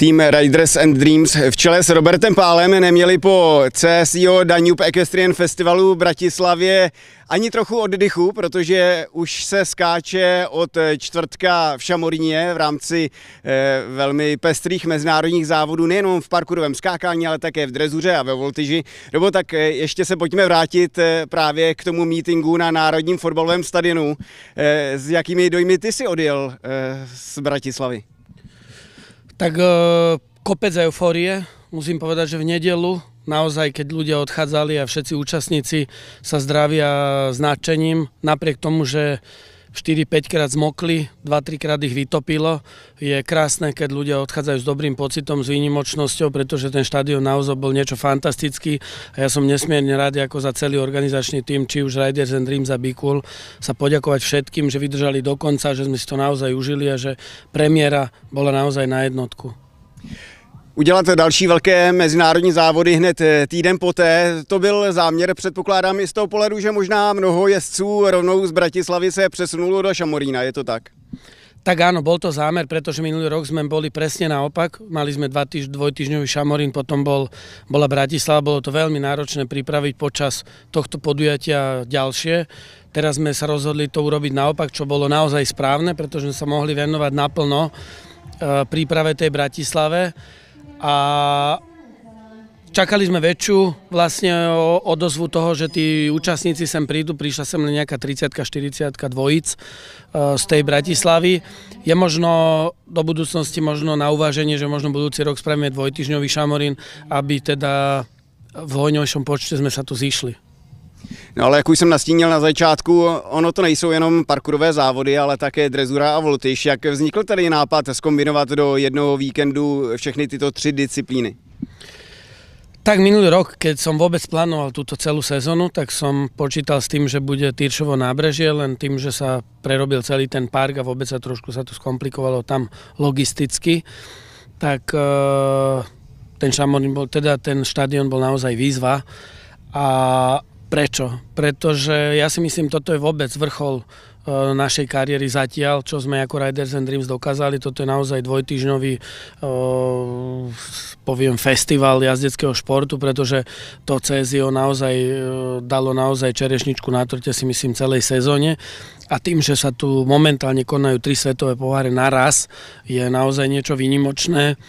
Tým Riders and Dreams v čele s Robertem Pálem neměli po CSIO Danube Equestrian Festivalu v Bratislavě ani trochu oddychu, protože už se skáče od čtvrtka v Šamoríně v rámci eh, velmi pestrých mezinárodních závodů, nejenom v parkourovém skákání, ale také v drezuře a ve Voltiži. Nebo tak eh, ještě se pojďme vrátit eh, právě k tomu mítingu na Národním fotbalovém stadionu. s jakými dojmy ty si odjel z Bratislavy? Tak e, kopec euforie, musím povedať, že v nedelu naozaj, keď ľudia odchádzali a všetci účastníci sa zdravia s napriek tomu, že 4-5 krát zmokli, 2-3 krát ich vytopilo. Je krásne, keď ľudia odchádzajú s dobrým pocitom, s výnimočnosťou, pretože ten štadión naozaj bol niečo fantastický a ja som nesmierne rád, ako za celý organizačný tým, či už Riders and Dreams a Bikul, sa poďakovať všetkým, že vydržali do konca, že sme si to naozaj užili a že premiéra bola naozaj na jednotku udělat další velké mezinárodní závody hned eh, týden poté. To byl záměr, předpokládám i z toho pohledu, že možná mnoho jezdců rovnou z Bratislavy se přesunulo do Šamorína, je to tak? Tak áno, bol to zámer, pretože minulý rok sme boli presne naopak. Mali sme dva týž, dvojtyžňový šamorín, potom bol, bola Bratislava, bolo to veľmi náročné pripraviť počas tohto podujatia ďalšie. Teraz sme sa rozhodli to urobiť naopak, čo bolo naozaj správne, pretože sme sa mohli venovať naplno e, príprave tej Bratislave a Čakali sme väčšiu vlastne odozvu toho, že tí účastníci sem prídu, prišla sem len nejaká 30 40 dvojic e, z tej Bratislavy. Je možno do budúcnosti možno na uváženie, že možno budúci rok spravíme dvojtyžňový šamorín, aby teda v hojnejšom počte sme sa tu zišli. No ale jak už jsem nastínil na začátku, ono to nejsou jenom parkurové závody, ale také drezura a voltyš. Jak vznikl tady nápad skombinovat do jednoho víkendu všechny tyto tři disciplíny? Tak minulý rok, keď som vôbec plánoval túto celú sezónu, tak som počítal s tým, že bude Tyršovo nábrežie, len tým, že sa prerobil celý ten park a vôbec sa trošku sa to skomplikovalo tam logisticky, tak e, ten Šamorín bol, teda ten štadión bol naozaj výzva a Prečo? Pretože ja si myslím, toto je vôbec vrchol e, našej kariéry zatiaľ, čo sme ako Riders and Dreams dokázali. Toto je naozaj dvojtyžňový e, poviem festival jazdeckého športu, pretože to CSIO naozaj e, dalo naozaj čerešničku na trte si myslím celej sezóne a tým, že sa tu momentálne konajú tri svetové poháre naraz, je naozaj niečo výnimočné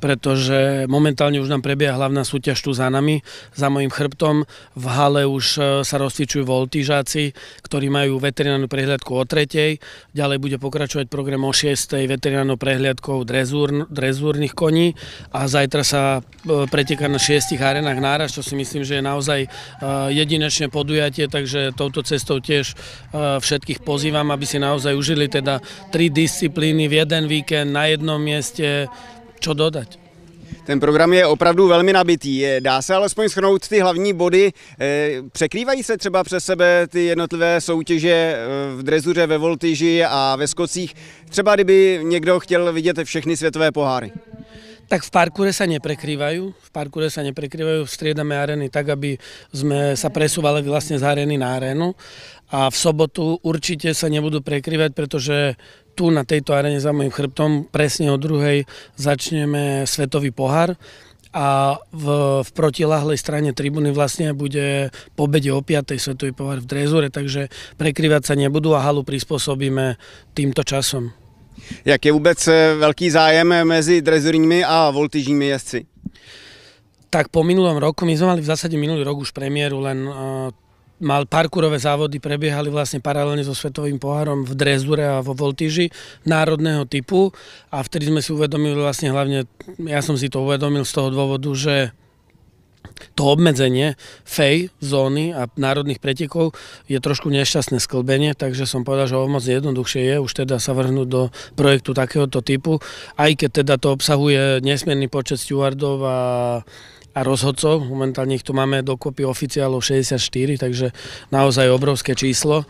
pretože momentálne už nám prebieha hlavná súťaž tu za nami, za mojim chrbtom. V hale už e, sa rozcvičujú voltížáci, ktorí majú veterinárnu prehliadku o tretej. Ďalej bude pokračovať program o 6. veterinárnou prehliadkou drezúr, drezúrnych koní a zajtra sa e, preteká na šiestich arenách náraž, čo si myslím, že je naozaj e, jedinečné podujatie, takže touto cestou tiež všetkých pozývam, aby si naozaj užili teda tri disciplíny v jeden víkend na jednom mieste, čo dodať. Ten program je opravdu velmi nabitý. Dá se alespoň schrnout ty hlavní body. E, překrývají se třeba přes sebe ty jednotlivé soutěže e, v drezuře, ve voltyži a ve skocích? Třeba kdyby někdo chtěl vidět všechny světové poháry. Tak v parkure sa neprekrývajú, v parkure sa neprekrývajú, striedame areny tak, aby sme sa presúvali vlastne z areny na arénu a v sobotu určite sa nebudú prekrývať, pretože tu na tejto arene za mojim chrbtom presne o druhej začneme Svetový pohár a v, v protilahlej strane tribúny vlastne bude po o 5. svetový pohár v Drezure, takže prekrývať sa nebudú a halu prispôsobíme týmto časom. Jak je vůbec eh, veľký zájem medzi drezurními a voltižními jazdci. Tak po minulom roku, my sme mali v zásade minulý rok už premiéru len uh, mal parkurové závody, prebiehali vlastne paralelne so Svetovým pohárom v Drezure a vo Voltíži národného typu a vtedy sme si uvedomili vlastne hlavne, ja som si to uvedomil z toho dôvodu, že to obmedzenie fej zóny a národných pretekov je trošku nešťastné sklbenie, takže som povedal, že o moc jednoduchšie je už teda sa vrhnúť do projektu takéhoto typu, aj keď teda to obsahuje nesmierny počet stewardov a a rozhodcov. Momentálne ich tu máme dokopy oficiálov 64, takže naozaj obrovské číslo.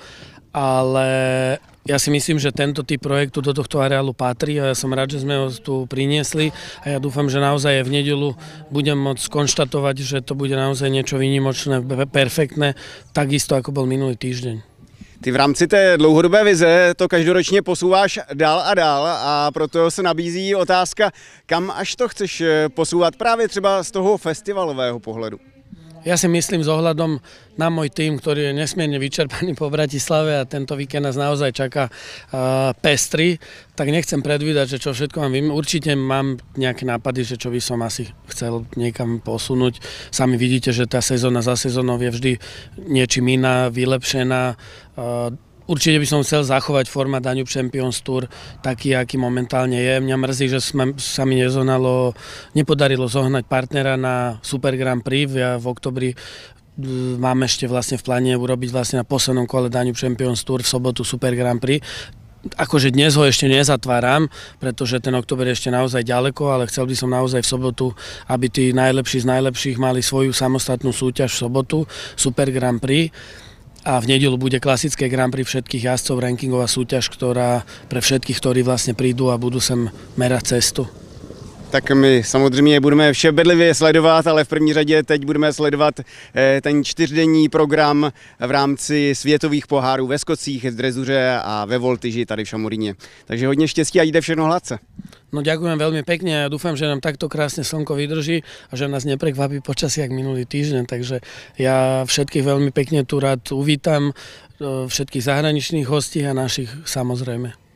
Ale ja si myslím, že tento typ projektu do tohto areálu patrí a ja som rád, že sme ho tu priniesli a ja dúfam, že naozaj v nedelu budem môcť skonštatovať, že to bude naozaj niečo výnimočné, perfektné, takisto ako bol minulý týždeň. Ty v rámci té dlouhodobé vize to každoročně posouváš dál a dál a proto se nabízí otázka, kam až to chceš eh, posouvat právě třeba z toho festivalového pohledu. Ja si myslím s ohľadom na môj tým, ktorý je nesmierne vyčerpaný po Bratislave a tento víkend nás naozaj čaká uh, tak nechcem predvídať, že čo všetko mám. Určite mám nejaké nápady, že čo by som asi chcel niekam posunúť. Sami vidíte, že tá sezóna za sezónou je vždy niečím iná, vylepšená. Uh, Určite by som chcel zachovať formát Daniu Champions Tour taký, aký momentálne je. Mňa mrzí, že sme, sa mi nezonalo, nepodarilo zohnať partnera na Super Grand Prix ja v oktobri e, mám ešte vlastne v pláne urobiť vlastne na poslednom kole Daniu Champions Tour v sobotu Super Grand Prix akože dnes ho ešte nezatváram, pretože ten október je ešte naozaj ďaleko, ale chcel by som naozaj v sobotu, aby tí najlepší z najlepších mali svoju samostatnú súťaž v sobotu, Super Grand Prix a v nedelu bude klasické Grand Prix všetkých jazdcov, rankingová súťaž, ktorá pre všetkých, ktorí vlastne prídu a budú sem merať cestu tak my samozřejmě budeme vše bedlivě sledovat, ale v první řadě teď budeme sledovat eh, ten čtyřdenní program v rámci světových pohárů ve Skocích, v Drezuře a ve Voltyži tady v Šamoríne. Takže hodně štěstí a jde všechno hladce. No ďakujem veľmi pekne a ja dúfam, že nám takto krásne slnko vydrží a že nás neprekvapí počasí jak minulý týždeň. Takže ja všetkých veľmi pekne tu rád uvítam, eh, všetkých zahraničných hostí a našich samozrejme.